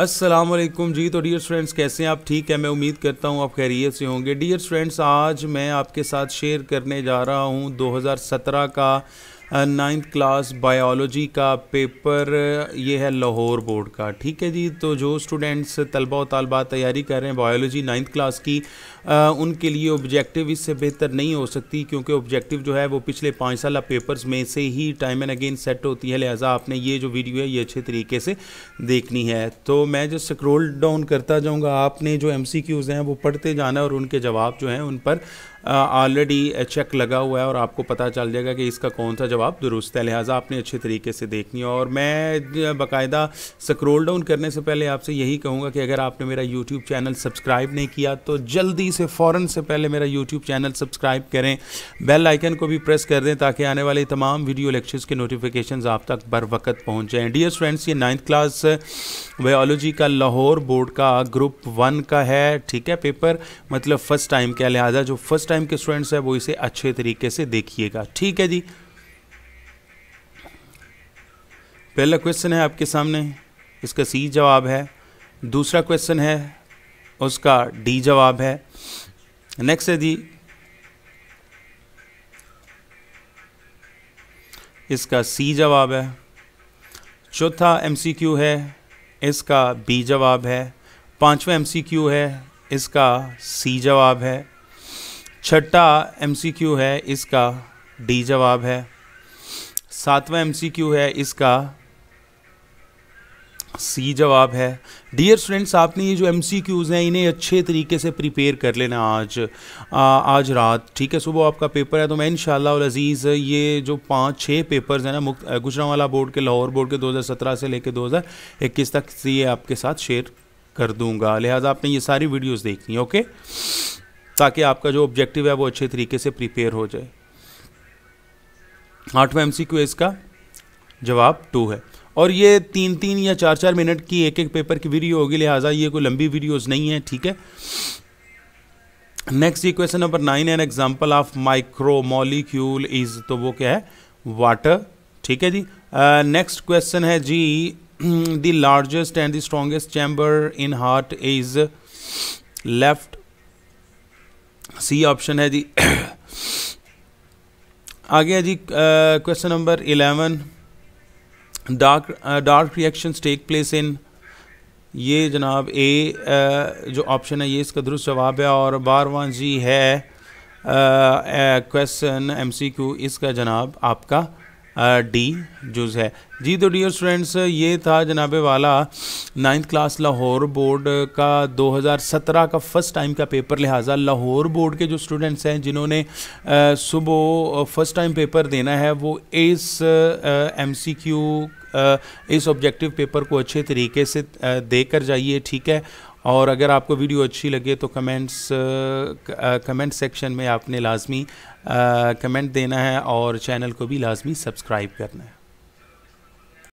असलम जी तो dear students कैसे हैं आप ठीक है मैं उम्मीद करता हूं आप खैरियत से होंगे डियर स्टूडेंट्स आज मैं आपके साथ शेयर करने जा रहा हूं 2017 का नाइन्थ क्लास बायोलॉजी का पेपर ये है लाहौर बोर्ड का ठीक है जी तो जो स्टूडेंट्स तलबा व तलबा तैयारी कर रहे हैं बायोलॉजी नाइन्थ क्लास की आ, उनके लिए ऑब्जेक्टिव इससे बेहतर नहीं हो सकती क्योंकि ऑब्जेक्टिव जो है वो पिछले पाँच साल पेपर्स में से ही टाइम एंड अगेन सेट होती है लिहाजा आपने ये जो वीडियो है ये अच्छे तरीके से देखनी है तो मैं जो स्क्रोल डाउन करता जाऊँगा आपने जो एम हैं वो पढ़ते जाना और उनके जवाब जो हैं उन पर ऑलरेडी चेक लगा हुआ है और आपको पता चल जाएगा कि इसका कौन सा जवाब दुरुस्त है लिहाजा आपने अच्छे तरीके से देखनी है और मैं बाकायदा स्क्रोल डाउन करने से पहले आपसे यही कहूँगा कि अगर आपने मेरा यूट्यूब चैनल सब्सक्राइब नहीं किया तो जल्दी से फ़ौर से पहले मेरा यूट्यूब चैनल सब्सक्राइब करें बेल आइकन को भी प्रेस कर दें ताकि आने वाले तमाम वीडियो लेक्चर्स के नोटिफिकेशन आप तक बर वक्त पहुँच जाएँ डियर स्टूडेंट्स ये नाइन्थ क्लास बायोलॉजी का लाहौर बोर्ड का ग्रुप वन का है ठीक है पेपर मतलब फ़र्स्ट टाइम का लिहाजा जो फर्स्ट टाइम के स्टूडेंट्स हैं वो इसे अच्छे तरीके से देखिएगा ठीक है जी पहला क्वेश्चन है आपके सामने इसका सी जवाब है दूसरा क्वेश्चन है उसका डी जवाब है नेक्स्ट है जी इसका सी जवाब है चौथा एमसीक्यू है इसका बी जवाब है पांचवा एमसीक्यू है इसका सी जवाब है छठा एम है इसका डी जवाब है सातवां एम है इसका सी जवाब है डियर स्टूडेंट्स आपने ये जो एम हैं इन्हें अच्छे तरीके से प्रिपेयर कर लेना आज आ, आज रात ठीक है सुबह आपका पेपर है तो मैं इन अजीज़ ये जो पाँच छः पेपर्स हैं ना मुक्त गुजरावाला बोर्ड के लाहौर बोर्ड के 2017 से लेकर 2021 तक ये आपके साथ शेयर कर दूंगा लिहाजा आपने ये सारी वीडियोज़ देखनी है ओके ताकि आपका जो ऑब्जेक्टिव है वो अच्छे तरीके से प्रिपेयर हो जाए आठवा एम इसका जवाब टू है और ये तीन तीन या चार चार मिनट की एक एक पेपर की वीडियो होगी लिहाजा ये कोई लंबी वीडियोस नहीं है ठीक है next equation number nine an example of micro molecule is तो वो क्या है वाटर ठीक है जी नेक्स्ट uh, क्वेश्चन है जी the largest and the strongest chamber in heart is left C option है जी आगे है जी question number eleven dark dark reactions take place in ये जनाब ए uh, जो ऑप्शन है ये इसका दुरुस्त जवाब है और बारवा जी है क्वेश्चन एमसीक्यू इसका जनाब आपका डी जूस है जी तो डियर स्टूडेंट्स ये था जनाब वाला नाइन्थ क्लास लाहौर बोर्ड का 2017 का फर्स्ट टाइम का पेपर लिहाजा लाहौर बोर्ड के जो स्टूडेंट्स हैं जिन्होंने सुबह फर्स्ट टाइम पेपर देना है वो इस एम सी क्यू इस ऑब्जेक्टिव पेपर को अच्छे तरीके से देकर जाइए ठीक है और अगर आपको वीडियो अच्छी लगे तो कमेंट्स कमेंट सेक्शन में आपने लाजमी कमेंट देना है और चैनल को भी लाजमी सब्सक्राइब करना है